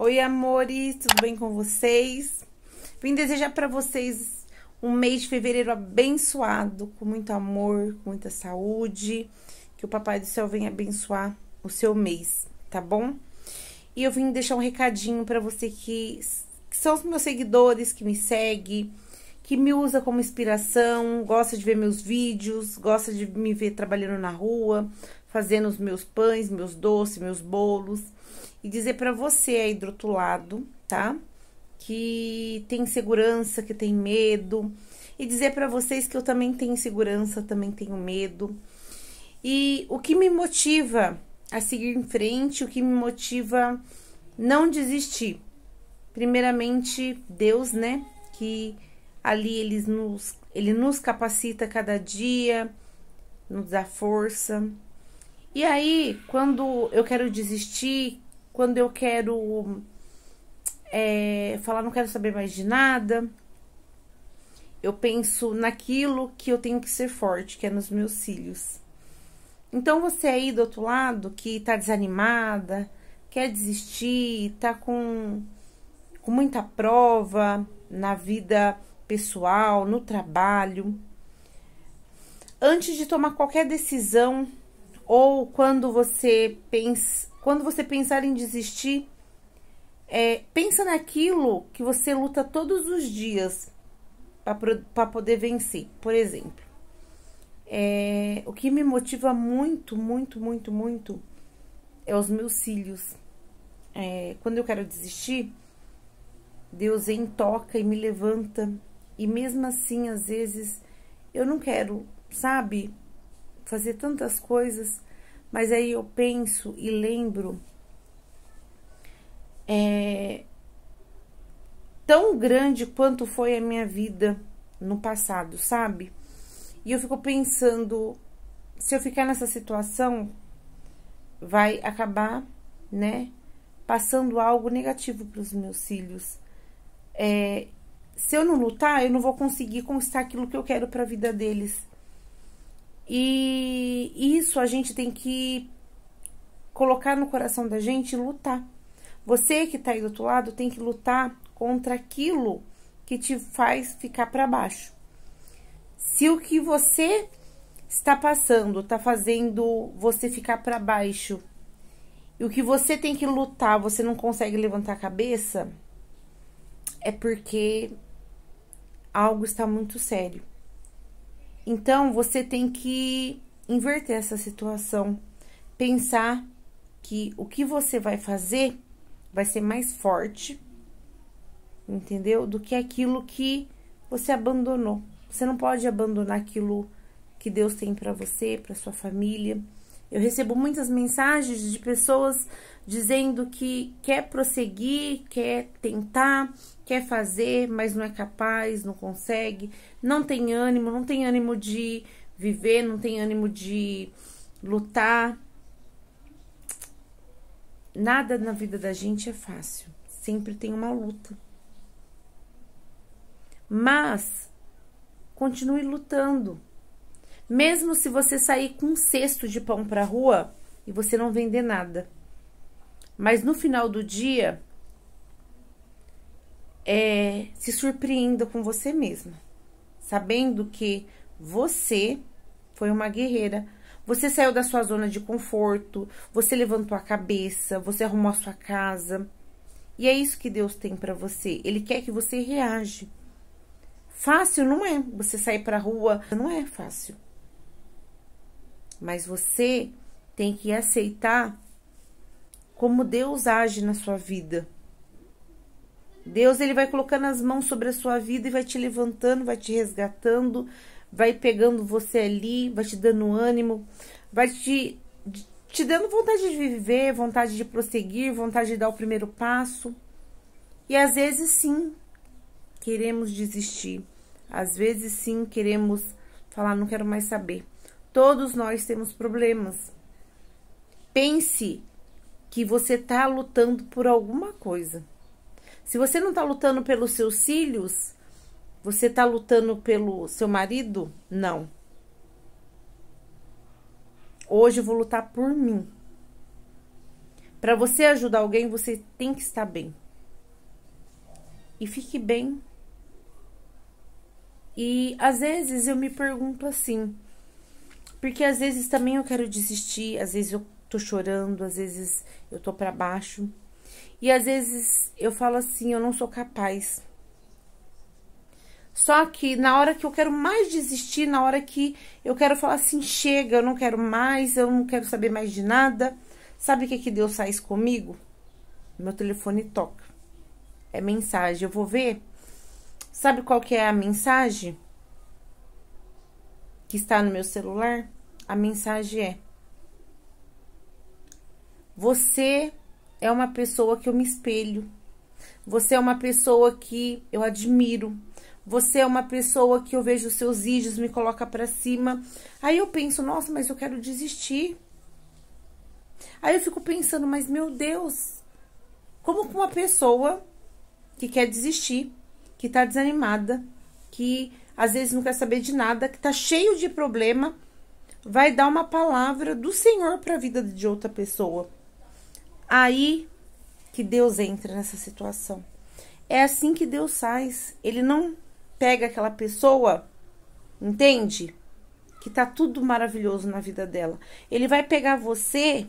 Oi, amores, tudo bem com vocês? Vim desejar para vocês um mês de fevereiro abençoado, com muito amor, com muita saúde, que o Papai do Céu venha abençoar o seu mês, tá bom? E eu vim deixar um recadinho para você que, que são os meus seguidores, que me segue, que me usa como inspiração, gosta de ver meus vídeos, gosta de me ver trabalhando na rua, fazendo os meus pães, meus doces, meus bolos e dizer para você aí do outro lado, tá? Que tem segurança, que tem medo, e dizer para vocês que eu também tenho insegurança, também tenho medo. E o que me motiva a seguir em frente, o que me motiva não desistir. Primeiramente, Deus, né? Que ali ele nos, ele nos capacita cada dia, nos dá força. E aí, quando eu quero desistir, quando eu quero é, falar, não quero saber mais de nada. Eu penso naquilo que eu tenho que ser forte, que é nos meus cílios. Então, você aí do outro lado que tá desanimada, quer desistir, tá com, com muita prova na vida pessoal, no trabalho. Antes de tomar qualquer decisão, ou quando você pensa, quando você pensar em desistir, é, pensa naquilo que você luta todos os dias para poder vencer. Por exemplo, é, o que me motiva muito, muito, muito, muito é os meus cílios. É, quando eu quero desistir, Deus vem, toca e me levanta. E mesmo assim, às vezes, eu não quero, sabe, fazer tantas coisas, mas aí eu penso e lembro é, tão grande quanto foi a minha vida no passado, sabe? E eu fico pensando, se eu ficar nessa situação, vai acabar, né, passando algo negativo para os meus filhos. É, se eu não lutar, eu não vou conseguir conquistar aquilo que eu quero para a vida deles. E isso a gente tem que colocar no coração da gente e lutar. Você que está aí do outro lado tem que lutar contra aquilo que te faz ficar para baixo. Se o que você está passando está fazendo você ficar para baixo e o que você tem que lutar, você não consegue levantar a cabeça, é porque algo está muito sério. Então você tem que inverter essa situação, pensar que o que você vai fazer vai ser mais forte, entendeu? Do que aquilo que você abandonou. Você não pode abandonar aquilo que Deus tem para você, para sua família. Eu recebo muitas mensagens de pessoas dizendo que quer prosseguir, quer tentar, quer fazer, mas não é capaz, não consegue, não tem ânimo, não tem ânimo de viver, não tem ânimo de lutar. Nada na vida da gente é fácil, sempre tem uma luta. Mas continue lutando mesmo se você sair com um cesto de pão para a rua e você não vender nada. Mas no final do dia, é, se surpreenda com você mesma, sabendo que você foi uma guerreira. Você saiu da sua zona de conforto, você levantou a cabeça, você arrumou a sua casa. E é isso que Deus tem para você. Ele quer que você reage. Fácil não é. Você sair para rua não é fácil mas você tem que aceitar como Deus age na sua vida. Deus ele vai colocando as mãos sobre a sua vida e vai te levantando, vai te resgatando, vai pegando você ali, vai te dando ânimo, vai te, te dando vontade de viver, vontade de prosseguir, vontade de dar o primeiro passo. E às vezes sim, queremos desistir. Às vezes sim, queremos falar, não quero mais saber. Todos nós temos problemas. Pense que você está lutando por alguma coisa. Se você não está lutando pelos seus filhos, você está lutando pelo seu marido? Não. Hoje eu vou lutar por mim. Para você ajudar alguém, você tem que estar bem. E fique bem. E às vezes eu me pergunto assim: porque às vezes também eu quero desistir, às vezes eu tô chorando, às vezes eu tô para baixo. E às vezes eu falo assim, eu não sou capaz. Só que na hora que eu quero mais desistir, na hora que eu quero falar assim, chega, eu não quero mais, eu não quero saber mais de nada. Sabe o que que Deus faz comigo? Meu telefone toca. É mensagem, eu vou ver. Sabe qual que é a mensagem? que está no meu celular, a mensagem é: Você é uma pessoa que eu me espelho. Você é uma pessoa que eu admiro. Você é uma pessoa que eu vejo seus vídeos, me coloca para cima. Aí eu penso, nossa, mas eu quero desistir. Aí eu fico pensando, mas meu Deus, como com uma pessoa que quer desistir, que tá desanimada, que às vezes não quer saber de nada, que tá cheio de problema, vai dar uma palavra do Senhor para a vida de outra pessoa. Aí que Deus entra nessa situação. É assim que Deus faz. Ele não pega aquela pessoa, entende? Que tá tudo maravilhoso na vida dela. Ele vai pegar você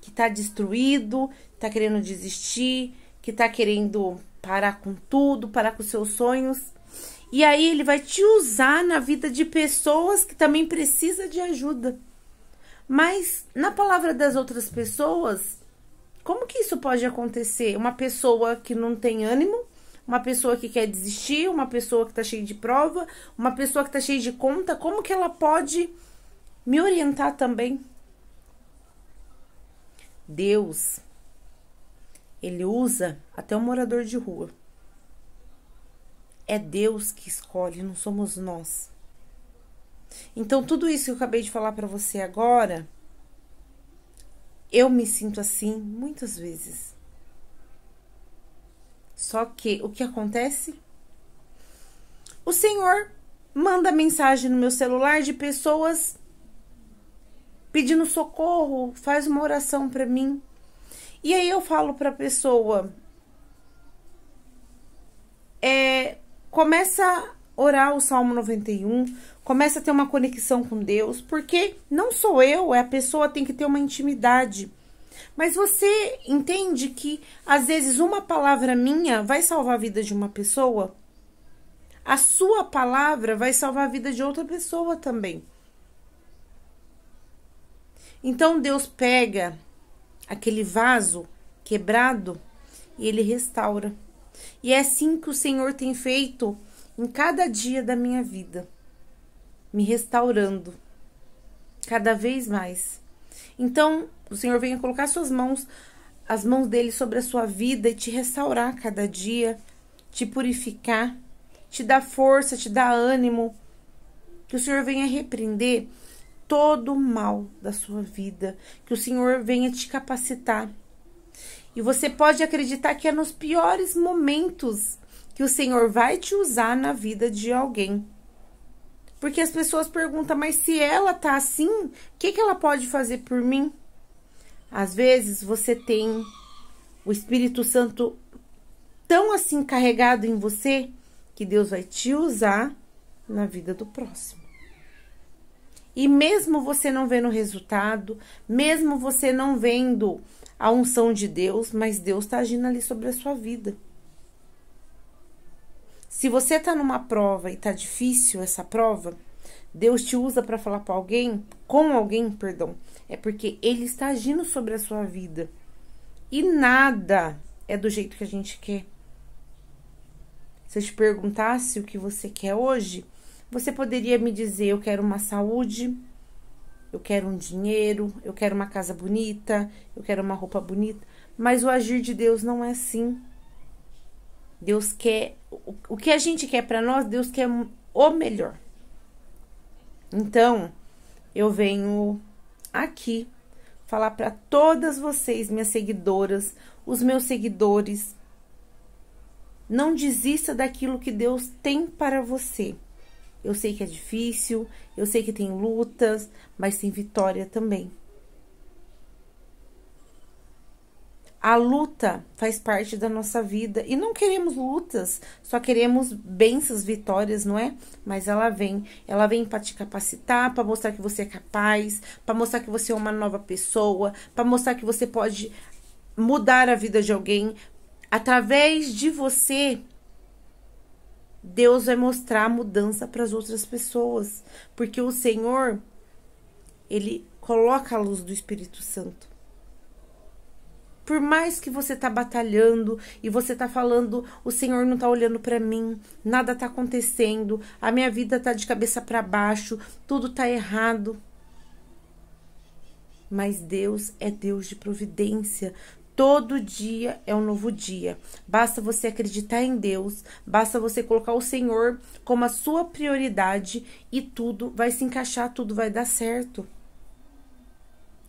que tá destruído, tá querendo desistir, que tá querendo parar com tudo, parar com seus sonhos. E aí ele vai te usar na vida de pessoas que também precisa de ajuda. Mas na palavra das outras pessoas, como que isso pode acontecer? Uma pessoa que não tem ânimo, uma pessoa que quer desistir, uma pessoa que está cheia de prova, uma pessoa que está cheia de conta, como que ela pode me orientar também? Deus, ele usa até o um morador de rua. É Deus que escolhe, não somos nós. Então, tudo isso que eu acabei de falar para você agora, eu me sinto assim muitas vezes. Só que o que acontece? O Senhor manda mensagem no meu celular de pessoas pedindo socorro, faz uma oração para mim. E aí eu falo para a pessoa: é, começa a orar o Salmo 91, começa a ter uma conexão com Deus, porque não sou eu, é a pessoa tem que ter uma intimidade. Mas você entende que às vezes uma palavra minha vai salvar a vida de uma pessoa? A sua palavra vai salvar a vida de outra pessoa também. Então Deus pega aquele vaso quebrado e ele restaura. E é assim que o Senhor tem feito em cada dia da minha vida, me restaurando cada vez mais. Então, o Senhor venha colocar suas mãos, as mãos dele sobre a sua vida e te restaurar cada dia, te purificar, te dar força, te dar ânimo. Que o Senhor venha repreender todo o mal da sua vida, que o Senhor venha te capacitar e você pode acreditar que é nos piores momentos que o Senhor vai te usar na vida de alguém. Porque as pessoas perguntam, mas se ela tá assim, o que, que ela pode fazer por mim? Às vezes você tem o Espírito Santo tão assim carregado em você que Deus vai te usar na vida do próximo. E mesmo você não vendo resultado, mesmo você não vendo a unção de Deus, mas Deus está agindo ali sobre a sua vida. Se você está numa prova e está difícil essa prova, Deus te usa para falar para alguém, com alguém, perdão, é porque ele está agindo sobre a sua vida. E nada é do jeito que a gente quer. Se eu te perguntasse o que você quer hoje, você poderia me dizer: eu quero uma saúde, eu quero um dinheiro, eu quero uma casa bonita, eu quero uma roupa bonita. Mas o agir de Deus não é assim. Deus quer o que a gente quer para nós, Deus quer o melhor. Então, eu venho aqui falar para todas vocês, minhas seguidoras, os meus seguidores, não desista daquilo que Deus tem para você. Eu sei que é difícil, eu sei que tem lutas, mas tem vitória também. A luta faz parte da nossa vida e não queremos lutas, só queremos bênçãos, vitórias, não é? Mas ela vem, ela vem para te capacitar, para mostrar que você é capaz, para mostrar que você é uma nova pessoa, para mostrar que você pode mudar a vida de alguém através de você Deus vai mostrar a mudança para as outras pessoas, porque o Senhor ele coloca a luz do Espírito Santo. Por mais que você tá batalhando e você tá falando, o Senhor não tá olhando para mim, nada tá acontecendo, a minha vida tá de cabeça para baixo, tudo tá errado. Mas Deus é Deus de providência. Todo dia é um novo dia. Basta você acreditar em Deus, basta você colocar o Senhor como a sua prioridade e tudo vai se encaixar, tudo vai dar certo.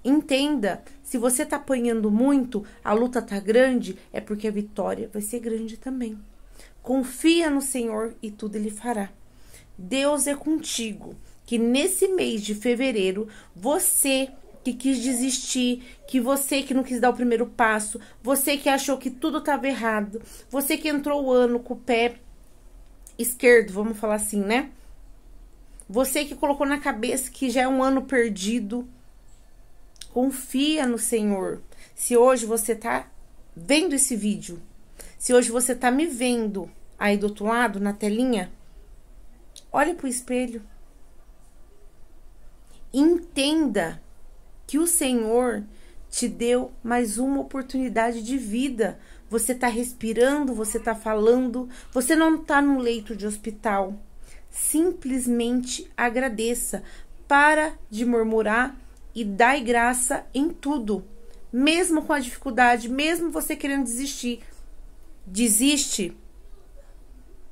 Entenda, se você está apanhando muito, a luta está grande, é porque a vitória vai ser grande também. Confia no Senhor e tudo ele fará. Deus é contigo. Que nesse mês de fevereiro você que quis desistir, que você que não quis dar o primeiro passo, você que achou que tudo estava errado, você que entrou o ano com o pé esquerdo, vamos falar assim, né? Você que colocou na cabeça que já é um ano perdido, confia no Senhor. Se hoje você está vendo esse vídeo, se hoje você está me vendo aí do outro lado na telinha, olhe pro espelho. Entenda que o Senhor te deu mais uma oportunidade de vida. Você está respirando, você está falando, você não está num leito de hospital. Simplesmente agradeça. Para de murmurar e dai graça em tudo. Mesmo com a dificuldade, mesmo você querendo desistir. Desiste.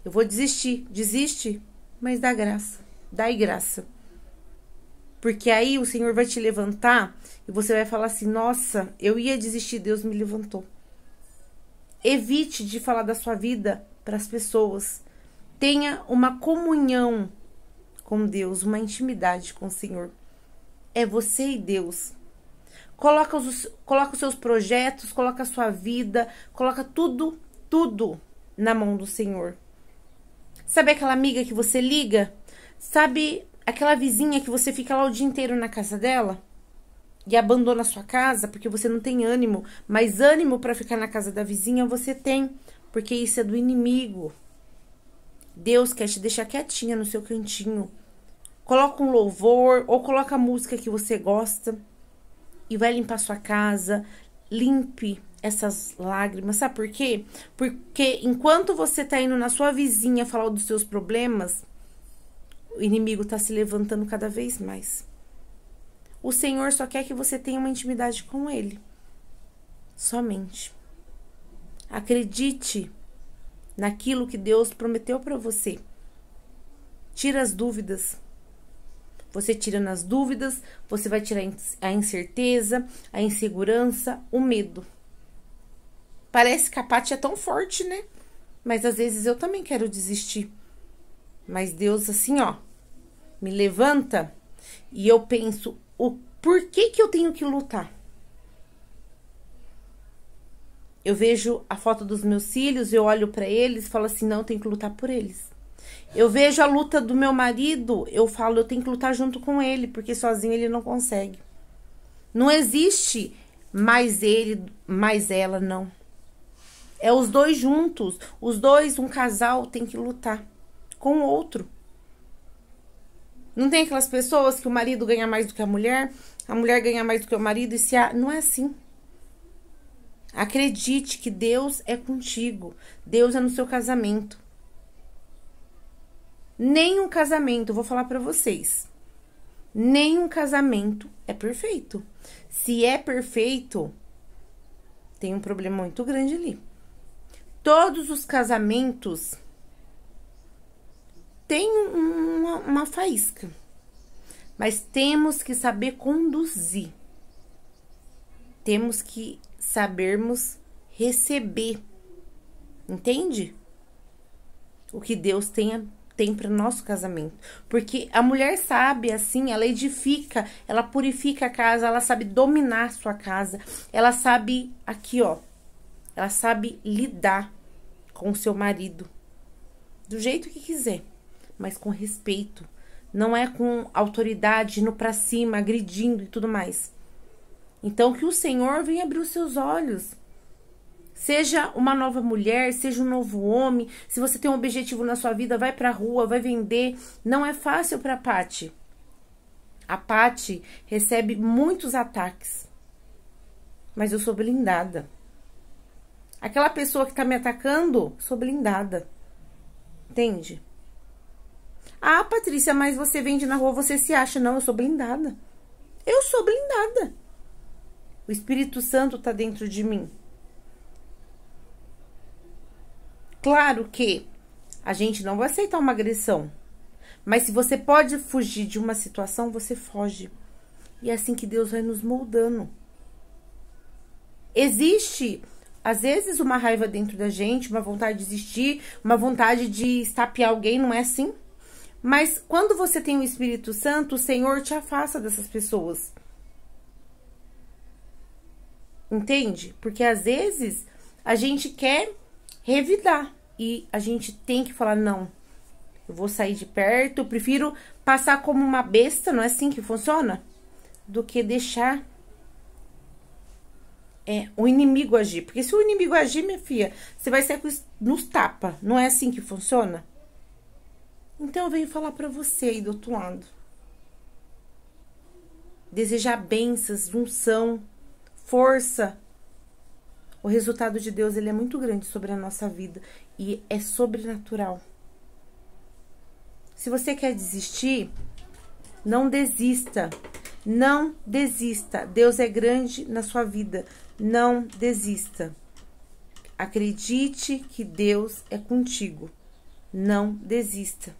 Eu vou desistir. Desiste, mas dá graça. Dai graça. Porque aí o Senhor vai te levantar e você vai falar assim: nossa, eu ia desistir, Deus me levantou. Evite de falar da sua vida para as pessoas. Tenha uma comunhão com Deus, uma intimidade com o Senhor. É você e Deus. Coloca os, coloca os seus projetos, coloca a sua vida, coloca tudo, tudo na mão do Senhor. Sabe aquela amiga que você liga? Sabe aquela vizinha que você fica lá o dia inteiro na casa dela e abandona a sua casa porque você não tem ânimo, mas ânimo para ficar na casa da vizinha você tem, porque isso é do inimigo. Deus quer te deixar quietinha no seu cantinho. Coloca um louvor ou coloca a música que você gosta e vai limpar sua casa, limpe essas lágrimas. Sabe por quê? Porque enquanto você tá indo na sua vizinha falar dos seus problemas, o inimigo está se levantando cada vez mais. O Senhor só quer que você tenha uma intimidade com Ele. Somente. Acredite naquilo que Deus prometeu para você. Tira as dúvidas. Você tira nas dúvidas, você vai tirar a incerteza, a insegurança, o medo. Parece que a Paty é tão forte, né? Mas às vezes eu também quero desistir. Mas Deus assim, ó, me levanta e eu penso, o por que que eu tenho que lutar? Eu vejo a foto dos meus filhos, eu olho para eles, falo assim, não, eu tenho que lutar por eles. Eu vejo a luta do meu marido, eu falo, eu tenho que lutar junto com ele, porque sozinho ele não consegue. Não existe mais ele, mais ela, não. É os dois juntos. Os dois, um casal, tem que lutar com o outro. Não tem aquelas pessoas que o marido ganha mais do que a mulher, a mulher ganha mais do que o marido e se a... não é assim. Acredite que Deus é contigo. Deus é no seu casamento. Nenhum casamento, vou falar para vocês. Nenhum casamento é perfeito. Se é perfeito, tem um problema muito grande ali. Todos os casamentos tem uma, uma faísca, mas temos que saber conduzir, temos que sabermos receber, entende? O que Deus tem, tem para o nosso casamento, porque a mulher sabe assim, ela edifica, ela purifica a casa, ela sabe dominar a sua casa, ela sabe aqui ó, ela sabe lidar com o seu marido do jeito que quiser mas com respeito. Não é com autoridade indo para cima, agredindo e tudo mais. Então que o Senhor venha abrir os seus olhos. Seja uma nova mulher, seja um novo homem. Se você tem um objetivo na sua vida, vai para a rua, vai vender. Não é fácil para Pati. A Pati recebe muitos ataques. Mas eu sou blindada. Aquela pessoa que está me atacando, sou blindada. Entende? Ah, Patrícia, mas você vende na rua, você se acha. Não, eu sou blindada. Eu sou blindada. O Espírito Santo está dentro de mim. Claro que a gente não vai aceitar uma agressão. Mas se você pode fugir de uma situação, você foge. E é assim que Deus vai nos moldando. Existe, às vezes, uma raiva dentro da gente, uma vontade de existir, uma vontade de estapear alguém, não é assim? Mas quando você tem o Espírito Santo, o Senhor te afasta dessas pessoas. Entende? Porque às vezes a gente quer revidar e a gente tem que falar não. Eu vou sair de perto, eu prefiro passar como uma besta, não é assim que funciona? Do que deixar é, o inimigo agir. Porque se o inimigo agir, minha filha, você vai sair nos tapa. Não é assim que funciona? Então eu venho falar para você aí do outro lado. Desejar bênçãos, unção, força. O resultado de Deus ele é muito grande sobre a nossa vida e é sobrenatural. Se você quer desistir, não desista. Não desista. Deus é grande na sua vida. Não desista. Acredite que Deus é contigo. Não desista.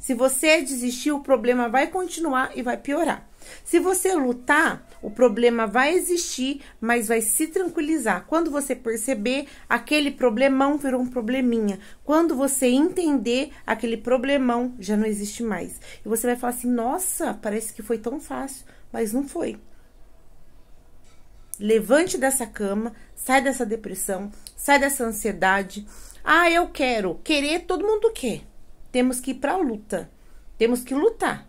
Se você desistir, o problema vai continuar e vai piorar. Se você lutar, o problema vai existir, mas vai se tranquilizar. Quando você perceber, aquele problemão virou um probleminha. Quando você entender, aquele problemão já não existe mais. E você vai falar assim: nossa, parece que foi tão fácil, mas não foi. Levante dessa cama, sai dessa depressão, sai dessa ansiedade. Ah, eu quero. Querer, todo mundo quer. Temos que ir para a luta. Temos que lutar.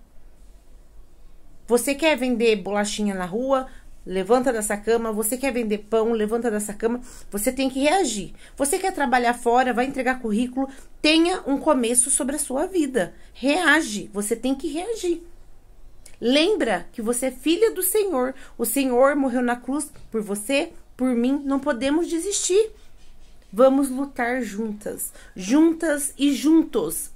Você quer vender bolachinha na rua? Levanta dessa cama. Você quer vender pão? Levanta dessa cama. Você tem que reagir. Você quer trabalhar fora? Vai entregar currículo? Tenha um começo sobre a sua vida. Reage. Você tem que reagir. Lembra que você é filha do Senhor. O Senhor morreu na cruz por você, por mim. Não podemos desistir. Vamos lutar juntas, juntas e juntos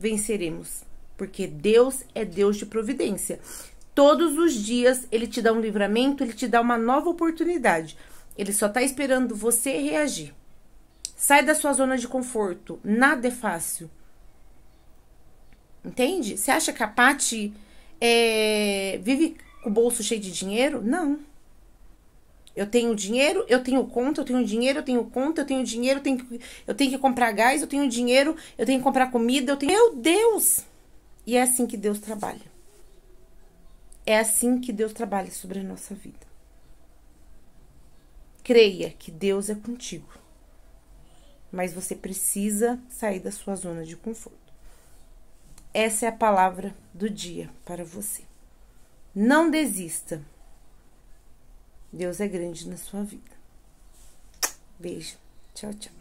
venceremos, porque Deus é Deus de providência. Todos os dias ele te dá um livramento, ele te dá uma nova oportunidade. Ele só está esperando você reagir. Sai da sua zona de conforto. Nada é fácil. Entende? Você acha que a Paty é, vive com o bolso cheio de dinheiro? Não. Eu tenho dinheiro, eu tenho conta, eu tenho dinheiro, eu tenho conta, eu tenho dinheiro, eu tenho que, eu tenho que comprar gás, eu tenho dinheiro, eu tenho que comprar comida, eu tenho. Meu Deus! E é assim que Deus trabalha. É assim que Deus trabalha sobre a nossa vida. Creia que Deus é contigo. Mas você precisa sair da sua zona de conforto. Essa é a palavra do dia para você. Não desista. Deus é grande na sua vida. Beijo. Tchau, tchau.